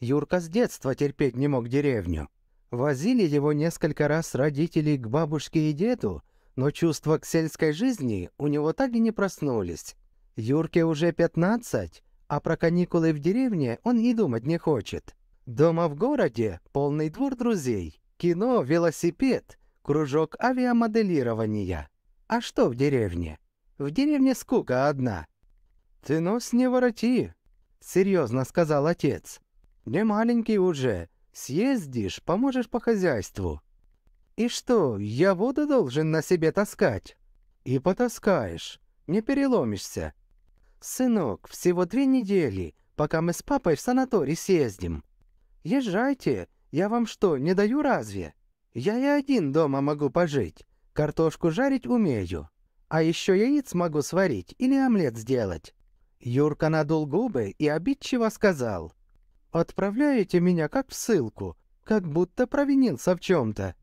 Юрка с детства терпеть не мог деревню. Возили его несколько раз родители к бабушке и деду, но чувства к сельской жизни у него так и не проснулись. Юрке уже 15, а про каникулы в деревне он и думать не хочет. Дома в городе полный двор друзей, кино, велосипед, кружок авиамоделирования. А что в деревне? В деревне скука одна. «Ты нос не вороти», — серьезно сказал отец. «Не маленький уже. Съездишь, поможешь по хозяйству». «И что, я воду должен на себе таскать?» «И потаскаешь. Не переломишься». «Сынок, всего две недели, пока мы с папой в санаторий съездим». «Езжайте. Я вам что, не даю разве? Я и один дома могу пожить. Картошку жарить умею. А еще яиц могу сварить или омлет сделать». Юрка надул губы и обидчиво сказал – Отправляете меня как в ссылку, как будто провинился в чем-то.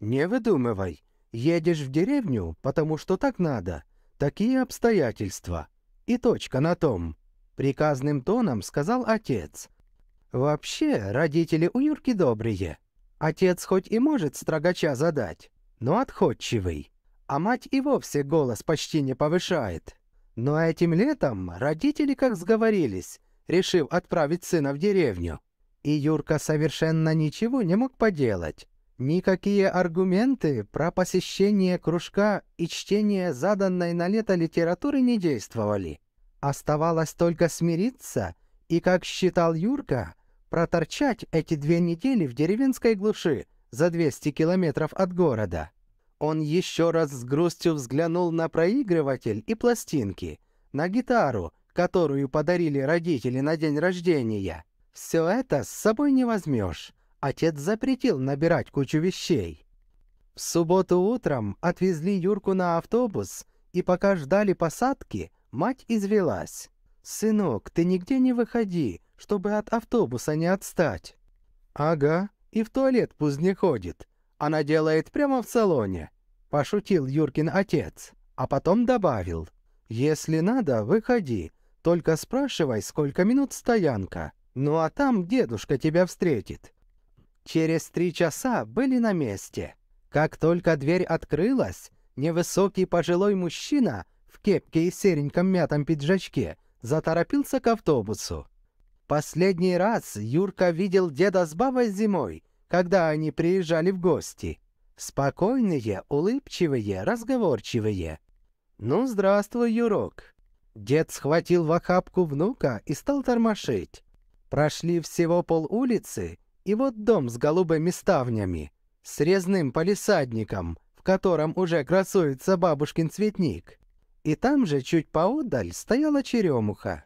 Не выдумывай. Едешь в деревню, потому что так надо. Такие обстоятельства. И точка на том. Приказным тоном сказал отец. Вообще, родители у Юрки добрые. Отец хоть и может строгача задать, но отходчивый. А мать и вовсе голос почти не повышает. Но этим летом родители как сговорились, решив отправить сына в деревню. И Юрка совершенно ничего не мог поделать. Никакие аргументы про посещение кружка и чтение заданной на лето литературы не действовали. Оставалось только смириться и, как считал Юрка, проторчать эти две недели в деревенской глуши за 200 километров от города. Он еще раз с грустью взглянул на проигрыватель и пластинки, на гитару которую подарили родители на день рождения. Все это с собой не возьмешь. Отец запретил набирать кучу вещей. В субботу утром отвезли Юрку на автобус, и пока ждали посадки, мать извелась. «Сынок, ты нигде не выходи, чтобы от автобуса не отстать». «Ага, и в туалет пусть не ходит. Она делает прямо в салоне», — пошутил Юркин отец, а потом добавил. «Если надо, выходи, только спрашивай, сколько минут стоянка. Ну а там дедушка тебя встретит». Через три часа были на месте. Как только дверь открылась, невысокий пожилой мужчина в кепке и сереньком мятом пиджачке заторопился к автобусу. Последний раз Юрка видел деда с бабой зимой, когда они приезжали в гости. Спокойные, улыбчивые, разговорчивые. «Ну, здравствуй, Юрок. Дед схватил в охапку внука и стал тормошить. Прошли всего пол улицы, и вот дом с голубыми ставнями, с резным палисадником, в котором уже красуется бабушкин цветник. И там же, чуть поодаль, стояла черемуха.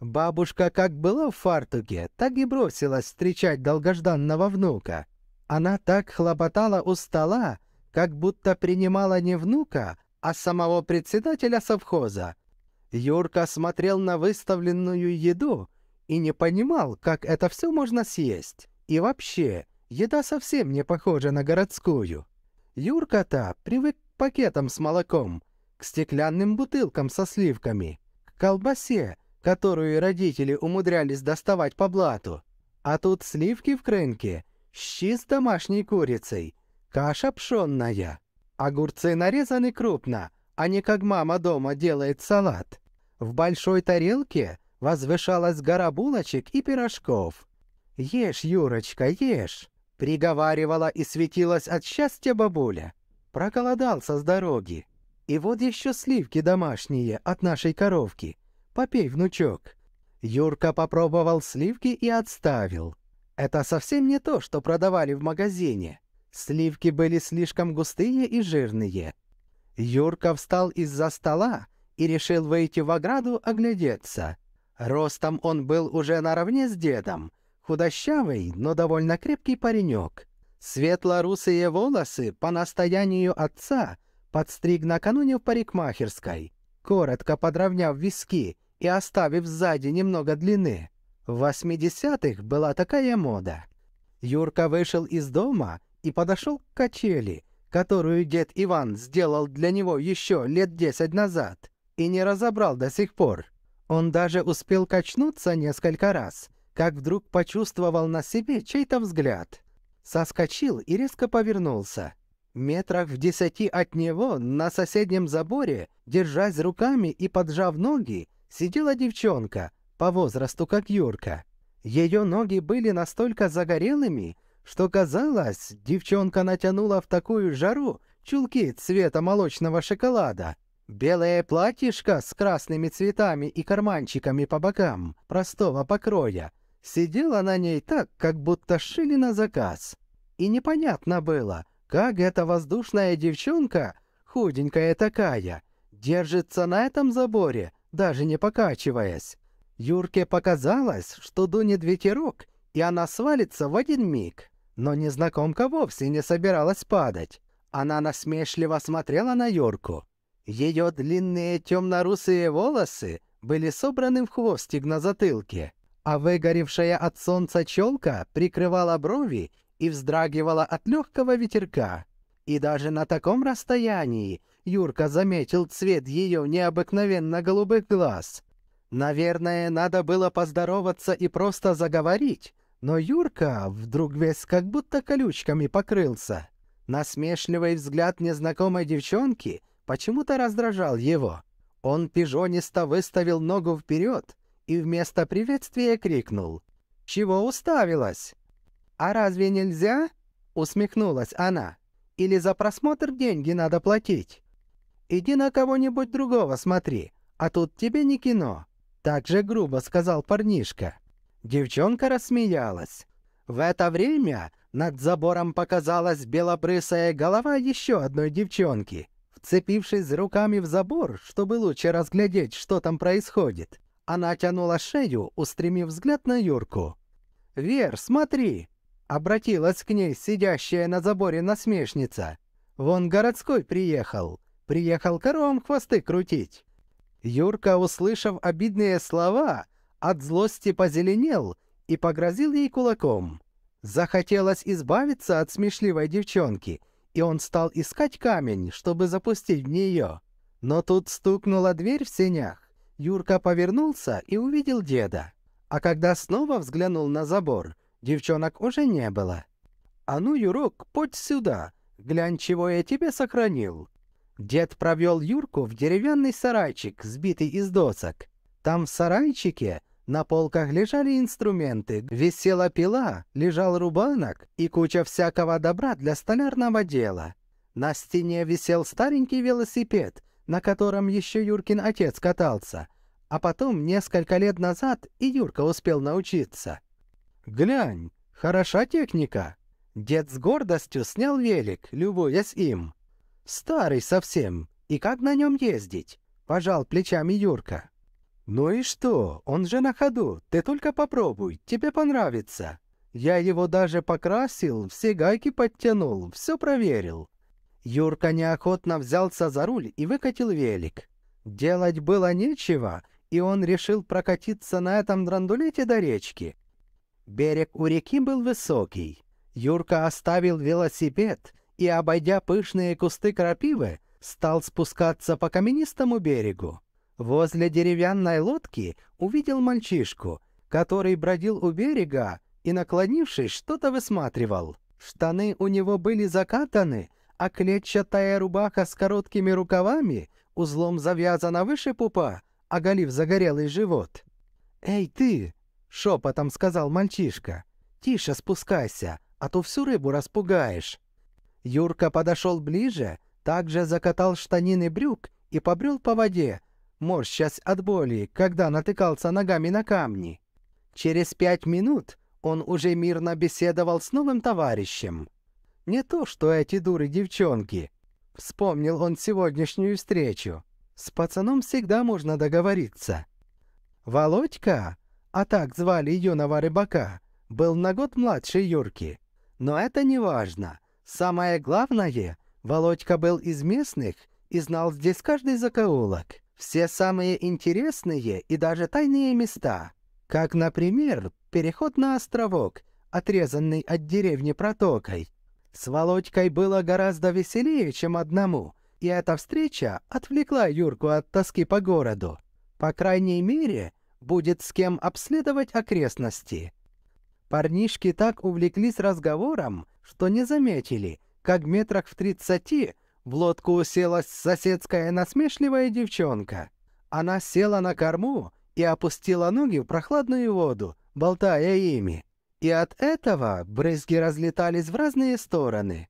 Бабушка как была в фартуге, так и бросилась встречать долгожданного внука. Она так хлопотала у стола, как будто принимала не внука, а самого председателя совхоза — Юрка смотрел на выставленную еду и не понимал, как это все можно съесть. И вообще, еда совсем не похожа на городскую. Юрка-то привык к пакетам с молоком, к стеклянным бутылкам со сливками, к колбасе, которую родители умудрялись доставать по блату. А тут сливки в крынке, щи с домашней курицей, каша пшенная. Огурцы нарезаны крупно, а не как мама дома делает салат. В большой тарелке возвышалась гора булочек и пирожков. «Ешь, Юрочка, ешь!» — приговаривала и светилась от счастья бабуля. Проголодался с дороги. «И вот еще сливки домашние от нашей коровки. Попей, внучок!» Юрка попробовал сливки и отставил. Это совсем не то, что продавали в магазине. Сливки были слишком густые и жирные. Юрка встал из-за стола, и решил выйти в ограду оглядеться. Ростом он был уже наравне с дедом, худощавый, но довольно крепкий паренек. Светло-русые волосы по настоянию отца подстриг накануне в парикмахерской, коротко подровняв виски и оставив сзади немного длины. В 80 была такая мода. Юрка вышел из дома и подошел к качели, которую дед Иван сделал для него еще лет десять назад и не разобрал до сих пор. Он даже успел качнуться несколько раз, как вдруг почувствовал на себе чей-то взгляд. Соскочил и резко повернулся. Метрах в десяти от него, на соседнем заборе, держась руками и поджав ноги, сидела девчонка, по возрасту как Юрка. Ее ноги были настолько загорелыми, что казалось, девчонка натянула в такую жару чулки цвета молочного шоколада. Белое платьишко с красными цветами и карманчиками по бокам, простого покроя. Сидела на ней так, как будто шили на заказ. И непонятно было, как эта воздушная девчонка, худенькая такая, держится на этом заборе, даже не покачиваясь. Юрке показалось, что дунет ветерок, и она свалится в один миг. Но незнакомка вовсе не собиралась падать. Она насмешливо смотрела на Юрку. Ее длинные темно-русые волосы были собраны в хвостик на затылке, а выгоревшая от солнца челка прикрывала брови и вздрагивала от легкого ветерка. И даже на таком расстоянии Юрка заметил цвет ее необыкновенно голубых глаз. Наверное, надо было поздороваться и просто заговорить, но Юрка вдруг весь как будто колючками покрылся. Насмешливый взгляд незнакомой девчонки — почему-то раздражал его. Он пижонисто выставил ногу вперед и вместо приветствия крикнул «Чего уставилась?» «А разве нельзя?» — усмехнулась она. «Или за просмотр деньги надо платить?» «Иди на кого-нибудь другого смотри, а тут тебе не кино», — так же грубо сказал парнишка. Девчонка рассмеялась. В это время над забором показалась белобрысая голова еще одной девчонки вцепившись руками в забор, чтобы лучше разглядеть, что там происходит. Она тянула шею, устремив взгляд на Юрку. «Вер, смотри!» — обратилась к ней сидящая на заборе насмешница. «Вон городской приехал. Приехал коровам хвосты крутить». Юрка, услышав обидные слова, от злости позеленел и погрозил ей кулаком. Захотелось избавиться от смешливой девчонки — и он стал искать камень, чтобы запустить в нее. Но тут стукнула дверь в сенях. Юрка повернулся и увидел деда. А когда снова взглянул на забор, девчонок уже не было. «А ну, Юрок, подь сюда, глянь, чего я тебе сохранил». Дед провел Юрку в деревянный сарайчик, сбитый из досок. Там в сарайчике на полках лежали инструменты, висела пила, лежал рубанок и куча всякого добра для столярного дела. На стене висел старенький велосипед, на котором еще Юркин отец катался, а потом несколько лет назад и Юрка успел научиться. «Глянь, хороша техника!» Дед с гордостью снял велик, любуясь им. «Старый совсем, и как на нем ездить?» – пожал плечами Юрка. «Ну и что? Он же на ходу. Ты только попробуй. Тебе понравится. Я его даже покрасил, все гайки подтянул, все проверил». Юрка неохотно взялся за руль и выкатил велик. Делать было нечего, и он решил прокатиться на этом драндулете до речки. Берег у реки был высокий. Юрка оставил велосипед и, обойдя пышные кусты крапивы, стал спускаться по каменистому берегу. Возле деревянной лодки увидел мальчишку, который бродил у берега и, наклонившись, что-то высматривал. Штаны у него были закатаны, а клетчатая рубаха с короткими рукавами узлом завязана выше пупа, оголив загорелый живот. «Эй, ты!» — шепотом сказал мальчишка. «Тише спускайся, а то всю рыбу распугаешь». Юрка подошел ближе, также закатал штанины брюк и побрел по воде, морщась от боли, когда натыкался ногами на камни. Через пять минут он уже мирно беседовал с новым товарищем. Не то, что эти дуры девчонки. Вспомнил он сегодняшнюю встречу. С пацаном всегда можно договориться. Володька, а так звали юного рыбака, был на год младше Юрки. Но это не важно. Самое главное, Володька был из местных и знал здесь каждый закоулок все самые интересные и даже тайные места, как, например, переход на островок, отрезанный от деревни протокой. С Володькой было гораздо веселее, чем одному, и эта встреча отвлекла Юрку от тоски по городу. По крайней мере, будет с кем обследовать окрестности. Парнишки так увлеклись разговором, что не заметили, как метрах в тридцати в лодку уселась соседская насмешливая девчонка. Она села на корму и опустила ноги в прохладную воду, болтая ими. И от этого брызги разлетались в разные стороны.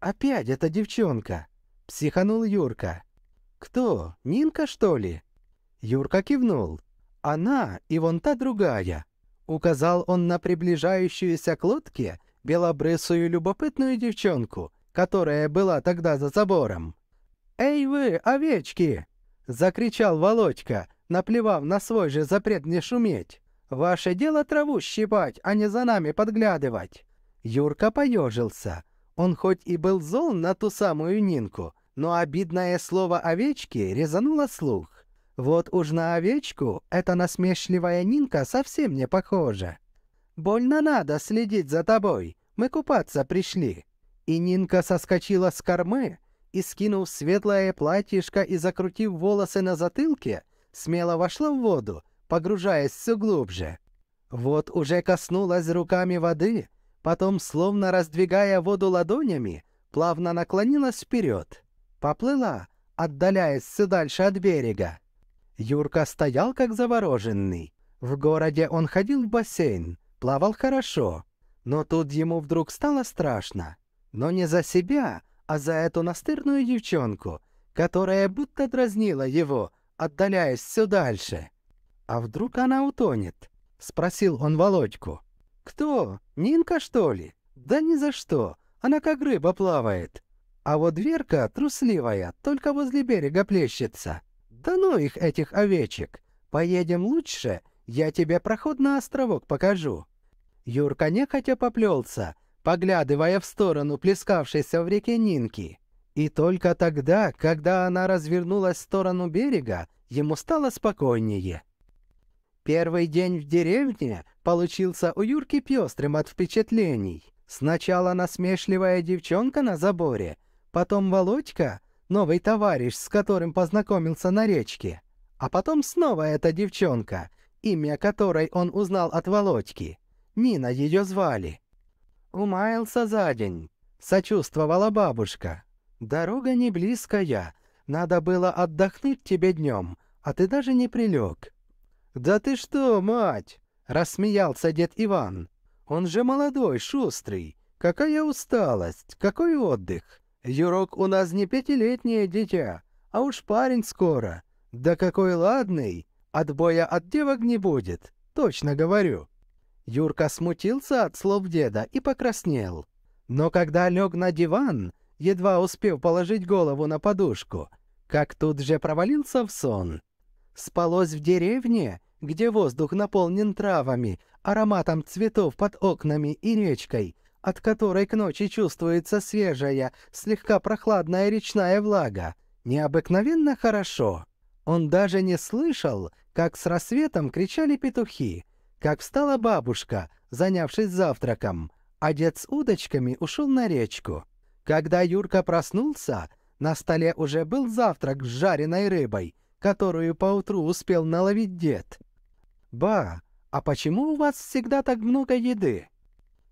«Опять эта девчонка!» — психанул Юрка. «Кто? Нинка, что ли?» Юрка кивнул. «Она и вон та другая!» Указал он на приближающуюся к лодке белобрысую любопытную девчонку, которая была тогда за забором. «Эй вы, овечки!» — закричал Володька, наплевав на свой же запрет не шуметь. «Ваше дело траву щипать, а не за нами подглядывать!» Юрка поежился. Он хоть и был зол на ту самую Нинку, но обидное слово «овечки» резануло слух. Вот уж на овечку эта насмешливая Нинка совсем не похожа. «Больно надо следить за тобой, мы купаться пришли», и Нинка соскочила с кормы и, скинув светлое платьишко и закрутив волосы на затылке, смело вошла в воду, погружаясь все глубже. Вот уже коснулась руками воды, потом, словно раздвигая воду ладонями, плавно наклонилась вперед. Поплыла, отдаляясь все дальше от берега. Юрка стоял как завороженный. В городе он ходил в бассейн, плавал хорошо, но тут ему вдруг стало страшно но не за себя, а за эту настырную девчонку, которая будто дразнила его, отдаляясь все дальше. «А вдруг она утонет?» — спросил он Володьку. «Кто? Нинка, что ли? Да ни за что. Она как рыба плавает. А вот Верка трусливая, только возле берега плещется. Да ну их, этих овечек. Поедем лучше, я тебе проход на островок покажу». Юрка нехотя поплелся — поглядывая в сторону плескавшейся в реке Нинки. И только тогда, когда она развернулась в сторону берега, ему стало спокойнее. Первый день в деревне получился у Юрки пестрым от впечатлений. Сначала насмешливая девчонка на заборе, потом Володька, новый товарищ, с которым познакомился на речке, а потом снова эта девчонка, имя которой он узнал от Володьки. Нина ее звали умаялся за день», — сочувствовала бабушка. «Дорога не близкая. Надо было отдохнуть тебе днем, а ты даже не прилег». «Да ты что, мать!» — рассмеялся дед Иван. «Он же молодой, шустрый. Какая усталость, какой отдых. Юрок у нас не пятилетнее дитя, а уж парень скоро. Да какой ладный! Отбоя от девок не будет, точно говорю». Юрка смутился от слов деда и покраснел. Но когда лег на диван, едва успев положить голову на подушку, как тут же провалился в сон. Спалось в деревне, где воздух наполнен травами, ароматом цветов под окнами и речкой, от которой к ночи чувствуется свежая, слегка прохладная речная влага. Необыкновенно хорошо. Он даже не слышал, как с рассветом кричали петухи, как встала бабушка, занявшись завтраком, а дед с удочками ушел на речку. Когда Юрка проснулся, на столе уже был завтрак с жареной рыбой, которую поутру успел наловить дед. «Ба, а почему у вас всегда так много еды?»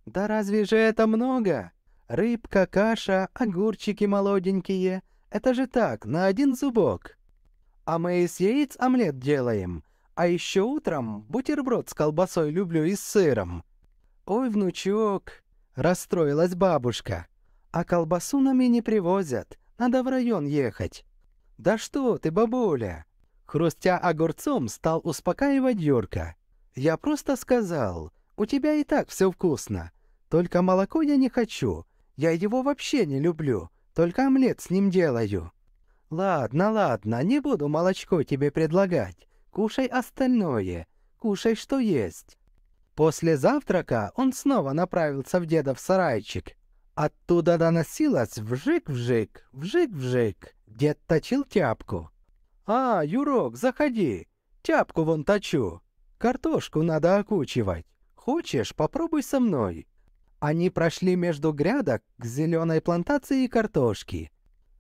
«Да разве же это много? Рыбка, каша, огурчики молоденькие. Это же так, на один зубок. А мы из яиц омлет делаем. А еще утром бутерброд с колбасой люблю и с сыром. Ой, внучок, расстроилась бабушка. А колбасу нами не привозят, надо в район ехать. Да что ты, бабуля? Хрустя огурцом, стал успокаивать Юрка. Я просто сказал, у тебя и так все вкусно. Только молоко я не хочу, я его вообще не люблю, только омлет с ним делаю. Ладно, ладно, не буду молочко тебе предлагать. Кушай остальное, кушай, что есть. После завтрака он снова направился в дедов сарайчик. Оттуда доносилось вжик-вжик, вжик-вжик. Дед точил тяпку. «А, Юрок, заходи. Тяпку вон точу. Картошку надо окучивать. Хочешь, попробуй со мной». Они прошли между грядок к зеленой плантации картошки.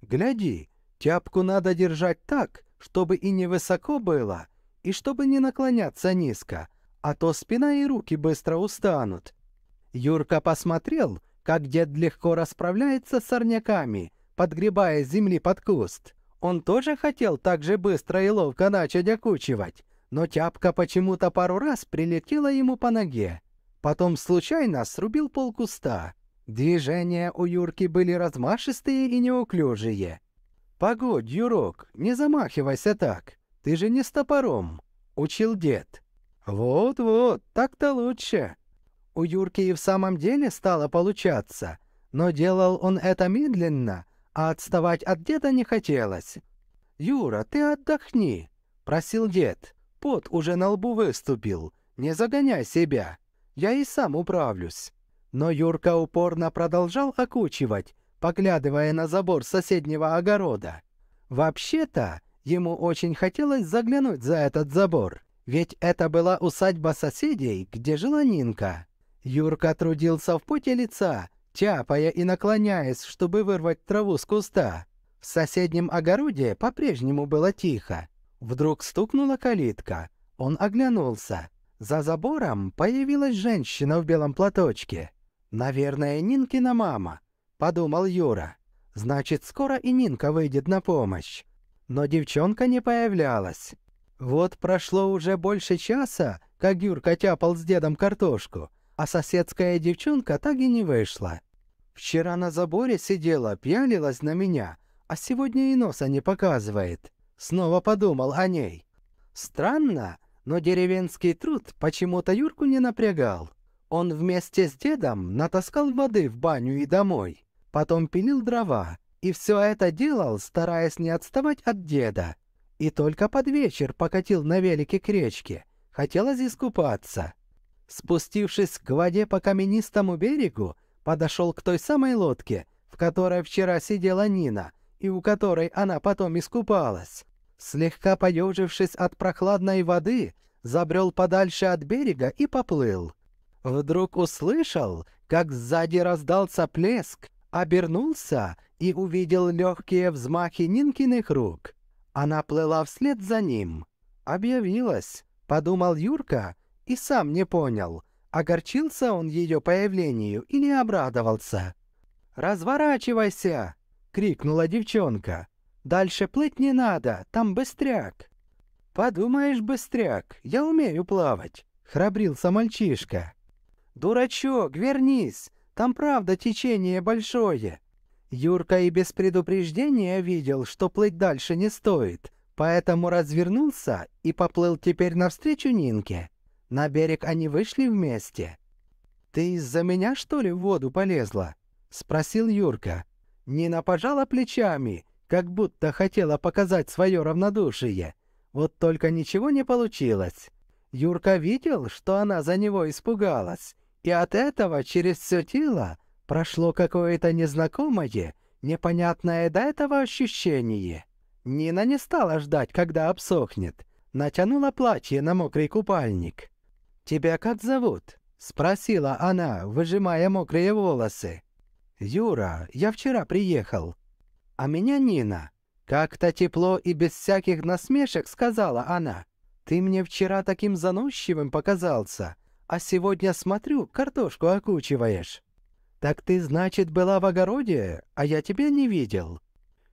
«Гляди, тяпку надо держать так, чтобы и невысоко было, и чтобы не наклоняться низко, а то спина и руки быстро устанут. Юрка посмотрел, как дед легко расправляется с сорняками, подгребая земли под куст. Он тоже хотел так же быстро и ловко начать окучивать, но тяпка почему-то пару раз прилетела ему по ноге. Потом случайно срубил полкуста. Движения у Юрки были размашистые и неуклюжие. «Погодь, Юрок, не замахивайся так!» Ты же не с топором, учил дед. Вот-вот, так-то лучше. У Юрки и в самом деле стало получаться, но делал он это медленно, а отставать от деда не хотелось. «Юра, ты отдохни», — просил дед. «Пот уже на лбу выступил. Не загоняй себя. Я и сам управлюсь». Но Юрка упорно продолжал окучивать, поглядывая на забор соседнего огорода. «Вообще-то, Ему очень хотелось заглянуть за этот забор, ведь это была усадьба соседей, где жила Нинка. Юрка трудился в поте лица, тяпая и наклоняясь, чтобы вырвать траву с куста. В соседнем огороде по-прежнему было тихо. Вдруг стукнула калитка. Он оглянулся. За забором появилась женщина в белом платочке. «Наверное, Нинкина мама», — подумал Юра. «Значит, скоро и Нинка выйдет на помощь но девчонка не появлялась. Вот прошло уже больше часа, как Юрка тяпал с дедом картошку, а соседская девчонка так и не вышла. Вчера на заборе сидела, пьялилась на меня, а сегодня и носа не показывает. Снова подумал о ней. Странно, но деревенский труд почему-то Юрку не напрягал. Он вместе с дедом натаскал воды в баню и домой. Потом пилил дрова, и все это делал, стараясь не отставать от деда. И только под вечер покатил на велике к речке. Хотелось искупаться. Спустившись к воде по каменистому берегу, подошел к той самой лодке, в которой вчера сидела Нина, и у которой она потом искупалась. Слегка поежившись от прохладной воды, забрел подальше от берега и поплыл. Вдруг услышал, как сзади раздался плеск, обернулся и увидел легкие взмахи Нинкиных рук. Она плыла вслед за ним. «Объявилась», — подумал Юрка и сам не понял, огорчился он ее появлению или обрадовался. «Разворачивайся!» — крикнула девчонка. «Дальше плыть не надо, там быстряк!» «Подумаешь, быстряк, я умею плавать!» — храбрился мальчишка. «Дурачок, вернись! Там правда течение большое. Юрка и без предупреждения видел, что плыть дальше не стоит, поэтому развернулся и поплыл теперь навстречу Нинке. На берег они вышли вместе. «Ты из-за меня, что ли, в воду полезла?» — спросил Юрка. Нина пожала плечами, как будто хотела показать свое равнодушие. Вот только ничего не получилось. Юрка видел, что она за него испугалась, и от этого через все тело прошло какое-то незнакомое, непонятное до этого ощущение. Нина не стала ждать, когда обсохнет. Натянула платье на мокрый купальник. «Тебя как зовут?» — спросила она, выжимая мокрые волосы. «Юра, я вчера приехал». «А меня Нина». Как-то тепло и без всяких насмешек сказала она. «Ты мне вчера таким заносчивым показался. А сегодня смотрю, картошку окучиваешь. Так ты, значит, была в огороде, а я тебя не видел.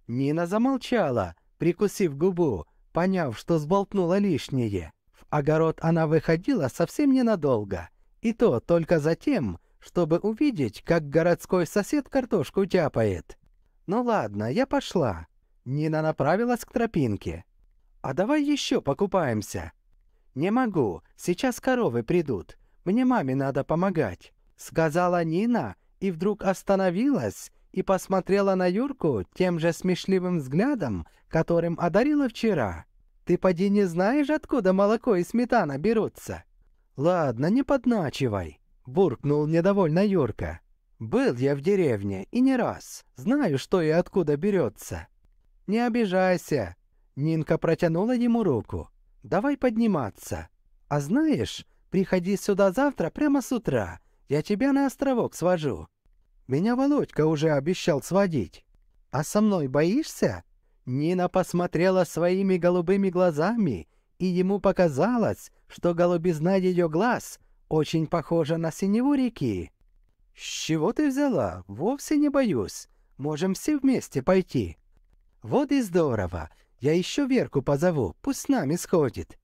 Нина замолчала, прикусив губу, поняв, что сболтнула лишнее. В огород она выходила совсем ненадолго, и то только за тем, чтобы увидеть, как городской сосед картошку тяпает. «Ну ладно, я пошла». Нина направилась к тропинке. «А давай еще покупаемся». «Не могу, сейчас коровы придут. Мне маме надо помогать», — сказала Нина, и вдруг остановилась и посмотрела на Юрку тем же смешливым взглядом, которым одарила вчера. «Ты поди не знаешь, откуда молоко и сметана берутся?» «Ладно, не подначивай», — буркнул недовольно Юрка. «Был я в деревне, и не раз. Знаю, что и откуда берется». «Не обижайся!» Нинка протянула ему руку. «Давай подниматься. А знаешь, Приходи сюда завтра прямо с утра. Я тебя на островок свожу. Меня Володька уже обещал сводить. А со мной боишься? Нина посмотрела своими голубыми глазами, и ему показалось, что голубизна ее глаз очень похожа на синеву реки. «С чего ты взяла? Вовсе не боюсь. Можем все вместе пойти». «Вот и здорово. Я еще Верку позову, пусть с нами сходит.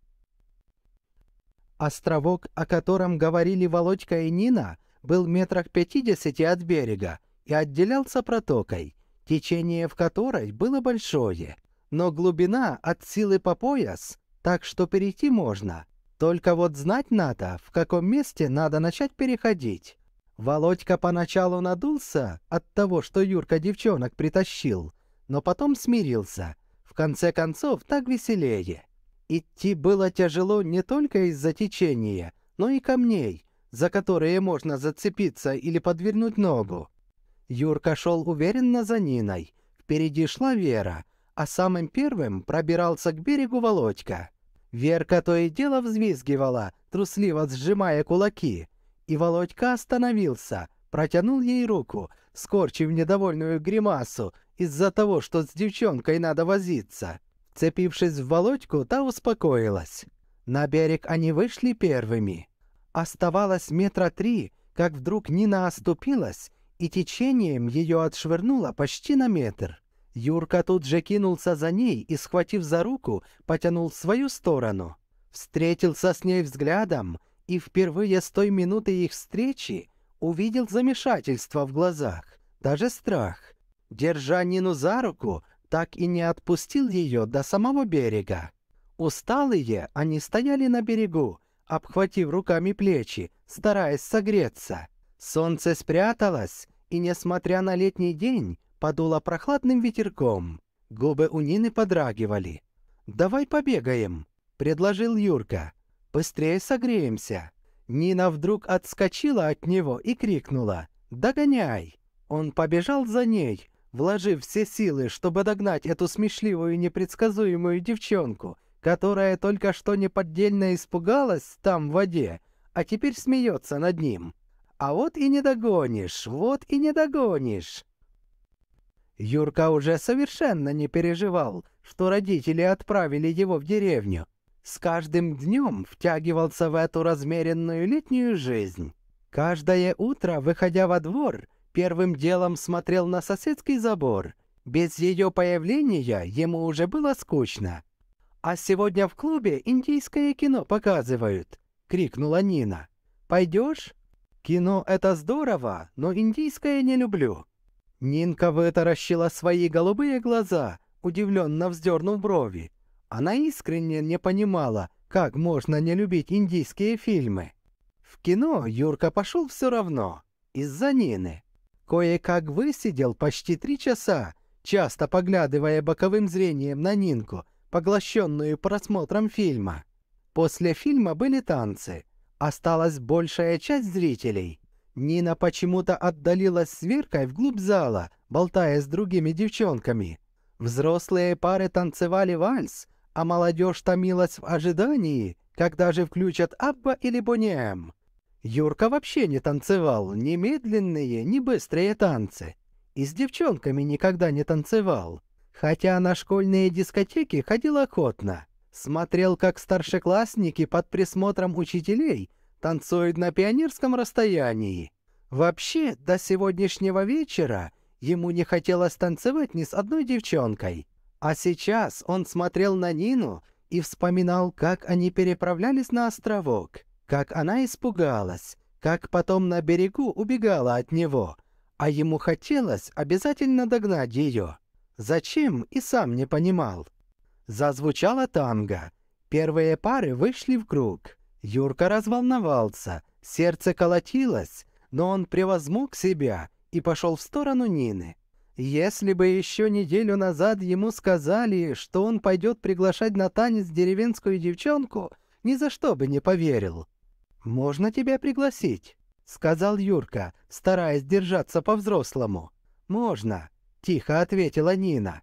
Островок, о котором говорили Володька и Нина, был метрах пятидесяти от берега и отделялся протокой, течение в которой было большое, но глубина от силы по пояс, так что перейти можно. Только вот знать надо, в каком месте надо начать переходить. Володька поначалу надулся от того, что Юрка девчонок притащил, но потом смирился. В конце концов, так веселее. Идти было тяжело не только из-за течения, но и камней, за которые можно зацепиться или подвернуть ногу. Юрка шел уверенно за Ниной. Впереди шла Вера, а самым первым пробирался к берегу Володька. Верка то и дело взвизгивала, трусливо сжимая кулаки. И Володька остановился, протянул ей руку, скорчив недовольную гримасу из-за того, что с девчонкой надо возиться. Цепившись в Володьку, та успокоилась. На берег они вышли первыми. Оставалось метра три, как вдруг Нина оступилась, и течением ее отшвырнуло почти на метр. Юрка тут же кинулся за ней и, схватив за руку, потянул в свою сторону. Встретился с ней взглядом и впервые с той минуты их встречи увидел замешательство в глазах, даже страх. Держа Нину за руку, так и не отпустил ее до самого берега. Усталые они стояли на берегу, обхватив руками плечи, стараясь согреться. Солнце спряталось, и, несмотря на летний день, подуло прохладным ветерком. Губы у Нины подрагивали. «Давай побегаем», — предложил Юрка. «Быстрее согреемся». Нина вдруг отскочила от него и крикнула «Догоняй!». Он побежал за ней, вложив все силы, чтобы догнать эту смешливую и непредсказуемую девчонку, которая только что неподдельно испугалась там в воде, а теперь смеется над ним. А вот и не догонишь, вот и не догонишь. Юрка уже совершенно не переживал, что родители отправили его в деревню. С каждым днем втягивался в эту размеренную летнюю жизнь. Каждое утро, выходя во двор, первым делом смотрел на соседский забор. Без ее появления ему уже было скучно. «А сегодня в клубе индийское кино показывают!» — крикнула Нина. «Пойдешь?» «Кино — это здорово, но индийское не люблю». Нинка вытаращила свои голубые глаза, удивленно вздернув брови. Она искренне не понимала, как можно не любить индийские фильмы. В кино Юрка пошел все равно, из-за Нины. Кое-как высидел почти три часа, часто поглядывая боковым зрением на Нинку, поглощенную просмотром фильма. После фильма были танцы. Осталась большая часть зрителей. Нина почему-то отдалилась с Веркой вглубь зала, болтая с другими девчонками. Взрослые пары танцевали вальс, а молодежь томилась в ожидании, когда же включат Абба или Бонем. Юрка вообще не танцевал ни медленные, ни быстрые танцы. И с девчонками никогда не танцевал. Хотя на школьные дискотеки ходил охотно. Смотрел, как старшеклассники под присмотром учителей танцуют на пионерском расстоянии. Вообще, до сегодняшнего вечера ему не хотелось танцевать ни с одной девчонкой. А сейчас он смотрел на Нину и вспоминал, как они переправлялись на островок. Как она испугалась, как потом на берегу убегала от него, а ему хотелось обязательно догнать ее. Зачем, и сам не понимал. Зазвучала танго. Первые пары вышли в круг. Юрка разволновался, сердце колотилось, но он превозмог себя и пошел в сторону Нины. Если бы еще неделю назад ему сказали, что он пойдет приглашать на танец деревенскую девчонку, ни за что бы не поверил. «Можно тебя пригласить?» — сказал Юрка, стараясь держаться по-взрослому. «Можно», — тихо ответила Нина.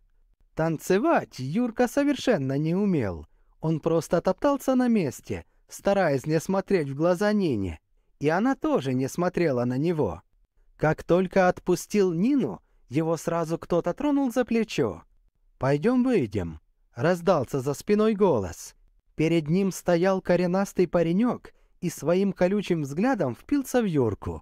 Танцевать Юрка совершенно не умел. Он просто топтался на месте, стараясь не смотреть в глаза Нине. И она тоже не смотрела на него. Как только отпустил Нину, его сразу кто-то тронул за плечо. «Пойдем выйдем», — раздался за спиной голос. Перед ним стоял коренастый паренек и своим колючим взглядом впился в Юрку.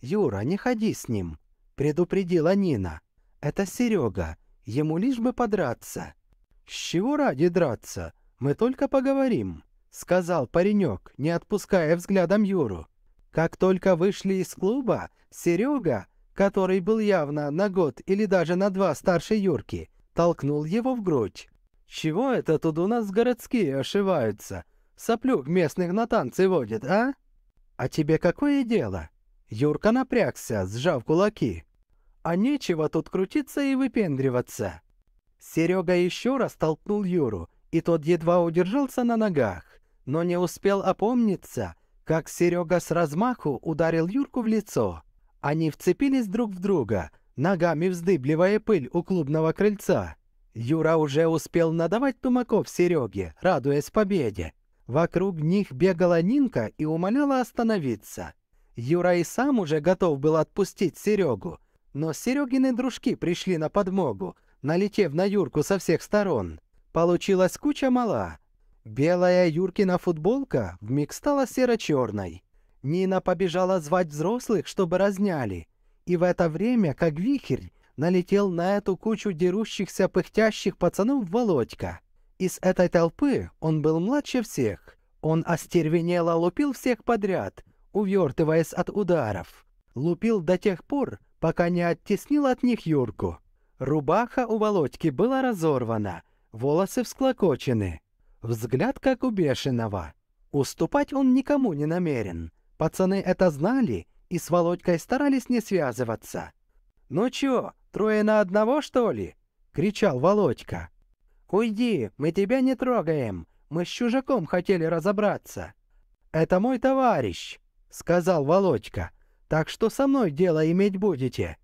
«Юра, не ходи с ним!» — предупредила Нина. «Это Серега. Ему лишь бы подраться». «С чего ради драться? Мы только поговорим», — сказал паренек, не отпуская взглядом Юру. Как только вышли из клуба, Серега, который был явно на год или даже на два старше Юрки, толкнул его в грудь. «Чего это тут у нас городские ошиваются?» Соплюк местных на танцы водит, а? А тебе какое дело? Юрка напрягся, сжав кулаки. А нечего тут крутиться и выпендриваться. Серега еще раз толкнул Юру, и тот едва удержался на ногах, но не успел опомниться, как Серега с размаху ударил Юрку в лицо. Они вцепились друг в друга, ногами вздыбливая пыль у клубного крыльца. Юра уже успел надавать тумаков Сереге, радуясь победе, Вокруг них бегала Нинка и умоляла остановиться. Юра и сам уже готов был отпустить Серегу, но Серегины дружки пришли на подмогу, налетев на Юрку со всех сторон. Получилась куча мала. Белая Юркина футболка вмиг стала серо-черной. Нина побежала звать взрослых, чтобы разняли. И в это время, как вихрь, налетел на эту кучу дерущихся, пыхтящих пацанов Володька. Из этой толпы он был младше всех. Он остервенело лупил всех подряд, увертываясь от ударов. Лупил до тех пор, пока не оттеснил от них Юрку. Рубаха у Володьки была разорвана, волосы всклокочены. Взгляд как у бешеного. Уступать он никому не намерен. Пацаны это знали и с Володькой старались не связываться. «Ну чё, трое на одного, что ли?» — кричал Володька. «Уйди, мы тебя не трогаем, мы с чужаком хотели разобраться». «Это мой товарищ», — сказал Володька, «так что со мной дело иметь будете».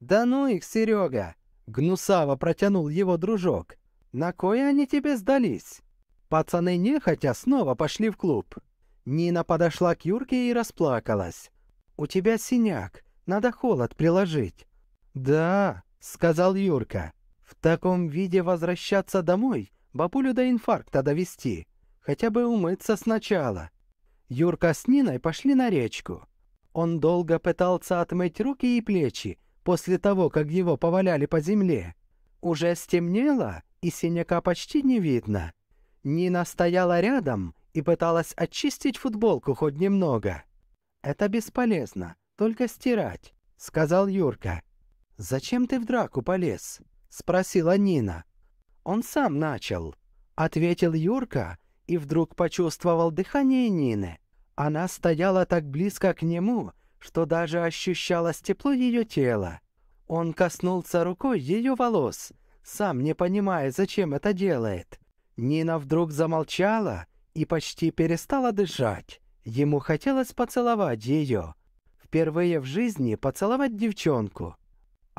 «Да ну их, Серега!» — гнусаво протянул его дружок. «На кое они тебе сдались?» Пацаны нехотя снова пошли в клуб. Нина подошла к Юрке и расплакалась. «У тебя синяк, надо холод приложить». «Да», — сказал Юрка. В таком виде возвращаться домой, бабулю до инфаркта довести. Хотя бы умыться сначала. Юрка с Ниной пошли на речку. Он долго пытался отмыть руки и плечи после того, как его поваляли по земле. Уже стемнело, и синяка почти не видно. Нина стояла рядом и пыталась очистить футболку хоть немного. «Это бесполезно, только стирать», — сказал Юрка. «Зачем ты в драку полез?» — спросила Нина. «Он сам начал», — ответил Юрка и вдруг почувствовал дыхание Нины. Она стояла так близко к нему, что даже ощущалось тепло ее тела. Он коснулся рукой ее волос, сам не понимая, зачем это делает. Нина вдруг замолчала и почти перестала дышать. Ему хотелось поцеловать ее. Впервые в жизни поцеловать девчонку.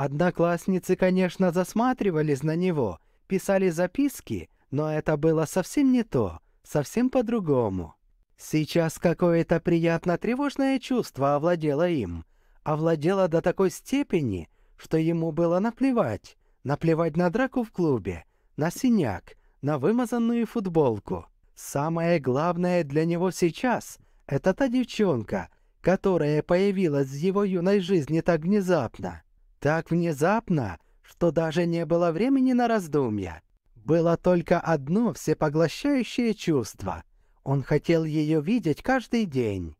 Одноклассницы, конечно, засматривались на него, писали записки, но это было совсем не то, совсем по-другому. Сейчас какое-то приятно тревожное чувство овладело им, овладело до такой степени, что ему было наплевать, наплевать на драку в клубе, на синяк, на вымазанную футболку. Самое главное для него сейчас — это та девчонка, которая появилась в его юной жизни так внезапно. Так внезапно, что даже не было времени на раздумья. Было только одно всепоглощающее чувство. Он хотел ее видеть каждый день.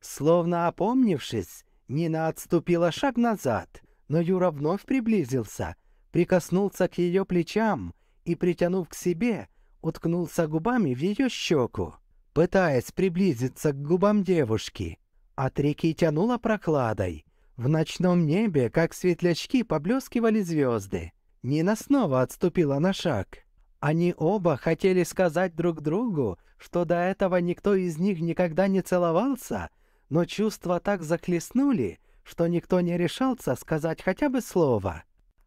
Словно опомнившись, Нина отступила шаг назад, но Юра вновь приблизился, прикоснулся к ее плечам и, притянув к себе, уткнулся губами в ее щеку, пытаясь приблизиться к губам девушки. От реки тянуло прохладой, в ночном небе, как светлячки, поблескивали звезды. Нина снова отступила на шаг. Они оба хотели сказать друг другу, что до этого никто из них никогда не целовался, но чувства так захлестнули, что никто не решался сказать хотя бы слово.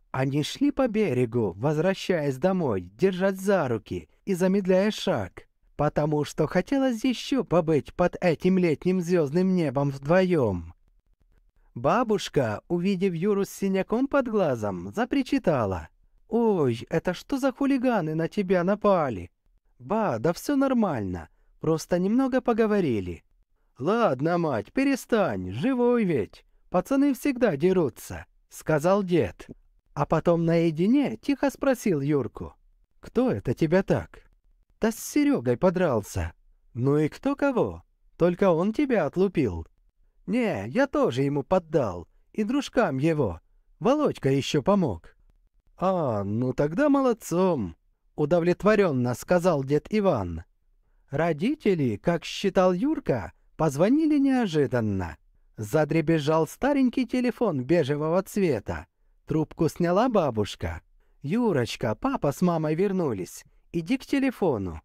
Они шли по берегу, возвращаясь домой, держать за руки и замедляя шаг, потому что хотелось еще побыть под этим летним звездным небом вдвоем. Бабушка, увидев Юру с синяком под глазом, запричитала. «Ой, это что за хулиганы на тебя напали?» «Ба, да все нормально, просто немного поговорили». «Ладно, мать, перестань, живой ведь. Пацаны всегда дерутся», — сказал дед. А потом наедине тихо спросил Юрку. «Кто это тебя так?» «Да с Серегой подрался». «Ну и кто кого? Только он тебя отлупил». «Не, я тоже ему поддал. И дружкам его. Володька еще помог». «А, ну тогда молодцом», — удовлетворенно сказал дед Иван. Родители, как считал Юрка, позвонили неожиданно. Задребезжал старенький телефон бежевого цвета. Трубку сняла бабушка. «Юрочка, папа с мамой вернулись. Иди к телефону».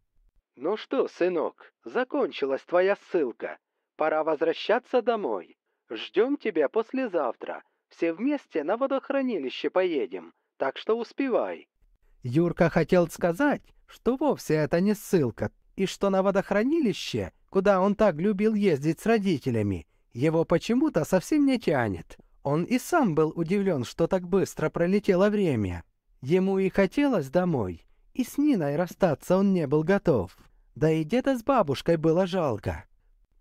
«Ну что, сынок, закончилась твоя ссылка. Пора возвращаться домой. Ждем тебя послезавтра. Все вместе на водохранилище поедем, так что успевай». Юрка хотел сказать, что вовсе это не ссылка, и что на водохранилище, куда он так любил ездить с родителями, его почему-то совсем не тянет. Он и сам был удивлен, что так быстро пролетело время. Ему и хотелось домой, и с Ниной расстаться он не был готов. Да и деда с бабушкой было жалко.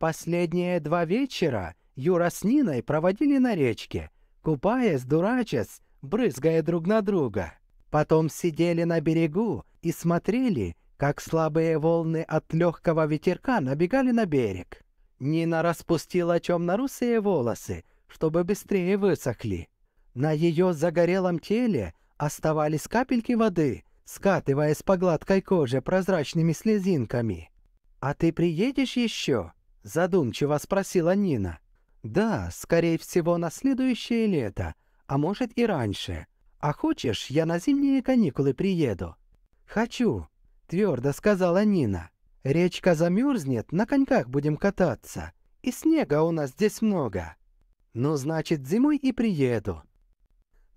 Последние два вечера Юра с Ниной проводили на речке, купаясь, дурачась, брызгая друг на друга. Потом сидели на берегу и смотрели, как слабые волны от легкого ветерка набегали на берег. Нина распустила темно-русые волосы, чтобы быстрее высохли. На ее загорелом теле оставались капельки воды, скатываясь по гладкой коже прозрачными слезинками. «А ты приедешь еще?» — задумчиво спросила Нина. «Да, скорее всего, на следующее лето, а может и раньше. А хочешь, я на зимние каникулы приеду?» «Хочу», — твердо сказала Нина. «Речка замерзнет, на коньках будем кататься. И снега у нас здесь много. Ну, значит, зимой и приеду».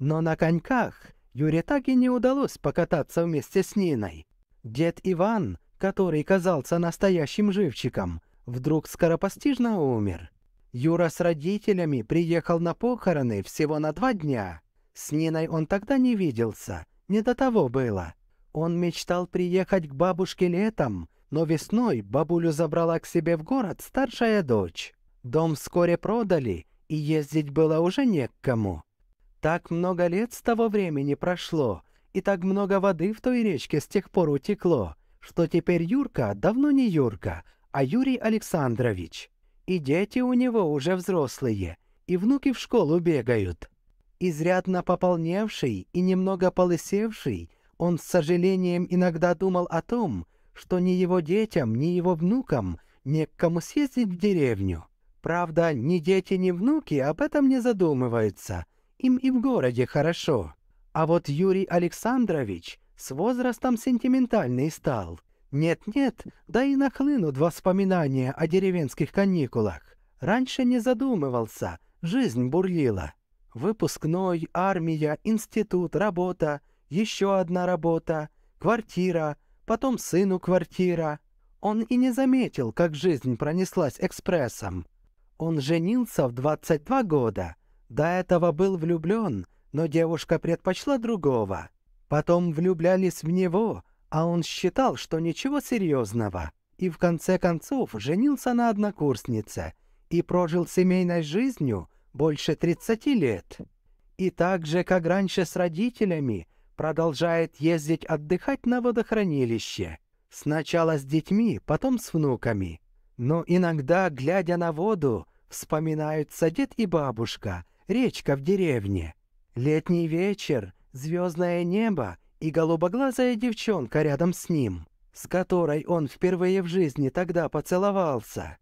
Но на коньках Юре так и не удалось покататься вместе с Ниной. Дед Иван, который казался настоящим живчиком, вдруг скоропостижно умер. Юра с родителями приехал на похороны всего на два дня. С Ниной он тогда не виделся, не до того было. Он мечтал приехать к бабушке летом, но весной бабулю забрала к себе в город старшая дочь. Дом вскоре продали, и ездить было уже не к кому. Так много лет с того времени прошло, и так много воды в той речке с тех пор утекло, что теперь Юрка давно не Юрка, а Юрий Александрович. И дети у него уже взрослые, и внуки в школу бегают. Изрядно пополневший и немного полысевший, он с сожалением иногда думал о том, что ни его детям, ни его внукам не к кому съездить в деревню. Правда, ни дети, ни внуки об этом не задумываются. Им и в городе хорошо. А вот Юрий Александрович с возрастом сентиментальный стал – нет-нет, да и нахлынут воспоминания о деревенских каникулах. Раньше не задумывался, жизнь бурлила. Выпускной, армия, институт, работа, еще одна работа, квартира, потом сыну квартира. Он и не заметил, как жизнь пронеслась экспрессом. Он женился в 22 года. До этого был влюблен, но девушка предпочла другого. Потом влюблялись в него, а он считал, что ничего серьезного, и в конце концов женился на однокурснице и прожил семейной жизнью больше 30 лет. И так же, как раньше с родителями, продолжает ездить отдыхать на водохранилище. Сначала с детьми, потом с внуками. Но иногда, глядя на воду, вспоминаются дед и бабушка, речка в деревне. Летний вечер, звездное небо и голубоглазая девчонка рядом с ним, с которой он впервые в жизни тогда поцеловался.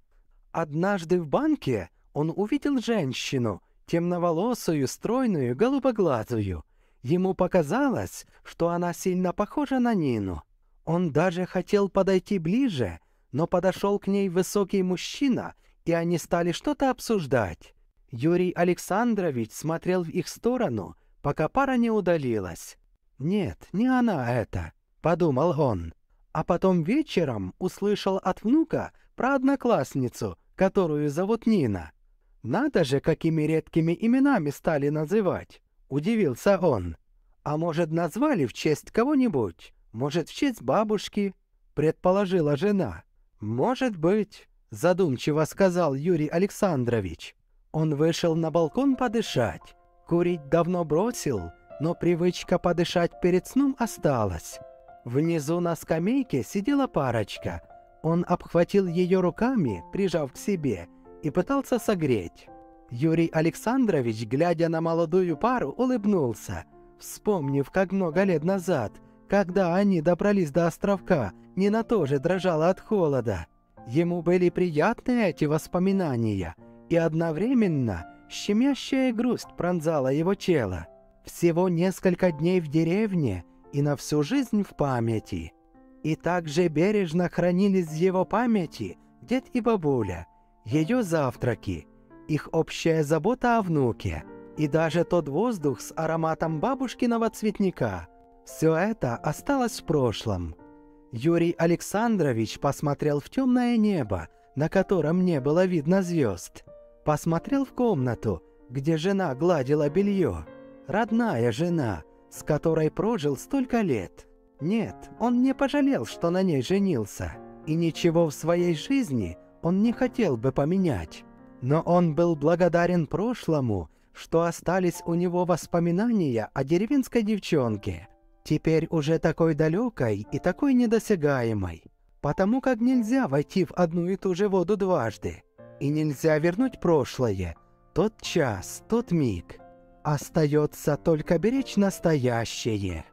Однажды в банке он увидел женщину, темноволосую, стройную, голубоглазую. Ему показалось, что она сильно похожа на Нину. Он даже хотел подойти ближе, но подошел к ней высокий мужчина, и они стали что-то обсуждать. Юрий Александрович смотрел в их сторону, пока пара не удалилась. «Нет, не она это», — подумал он. А потом вечером услышал от внука про одноклассницу, которую зовут Нина. «Надо же, какими редкими именами стали называть!» — удивился он. «А может, назвали в честь кого-нибудь? Может, в честь бабушки?» — предположила жена. «Может быть», — задумчиво сказал Юрий Александрович. Он вышел на балкон подышать. Курить давно бросил — но привычка подышать перед сном осталась. Внизу на скамейке сидела парочка. Он обхватил ее руками, прижав к себе, и пытался согреть. Юрий Александрович, глядя на молодую пару, улыбнулся, вспомнив, как много лет назад, когда они добрались до островка, Нина тоже дрожала от холода. Ему были приятны эти воспоминания, и одновременно щемящая грусть пронзала его тело всего несколько дней в деревне и на всю жизнь в памяти. И также бережно хранились в его памяти дед и бабуля, ее завтраки, их общая забота о внуке и даже тот воздух с ароматом бабушкиного цветника. Все это осталось в прошлом. Юрий Александрович посмотрел в темное небо, на котором не было видно звезд. Посмотрел в комнату, где жена гладила белье родная жена, с которой прожил столько лет. Нет, он не пожалел, что на ней женился, и ничего в своей жизни он не хотел бы поменять. Но он был благодарен прошлому, что остались у него воспоминания о деревенской девчонке, теперь уже такой далекой и такой недосягаемой, потому как нельзя войти в одну и ту же воду дважды, и нельзя вернуть прошлое, тот час, тот миг. Остается только беречь настоящее.